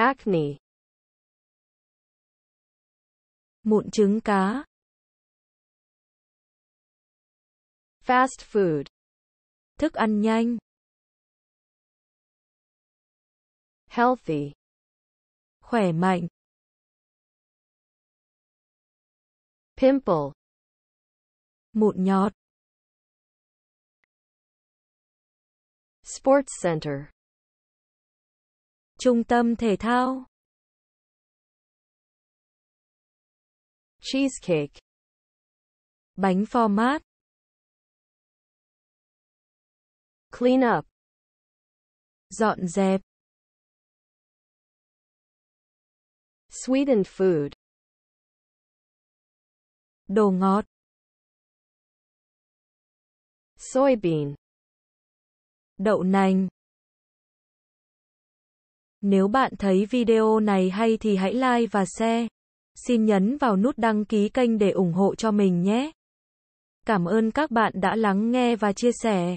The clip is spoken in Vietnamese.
acne mụn trứng cá fast food thức ăn nhanh healthy khỏe mạnh pimple mụn nhọt sports center Trung tâm thể thao. Cheesecake. Bánh phô Clean up. Dọn dẹp. Sweetened food. Đồ ngọt. Soybean. Đậu nành. Nếu bạn thấy video này hay thì hãy like và share. Xin nhấn vào nút đăng ký kênh để ủng hộ cho mình nhé. Cảm ơn các bạn đã lắng nghe và chia sẻ.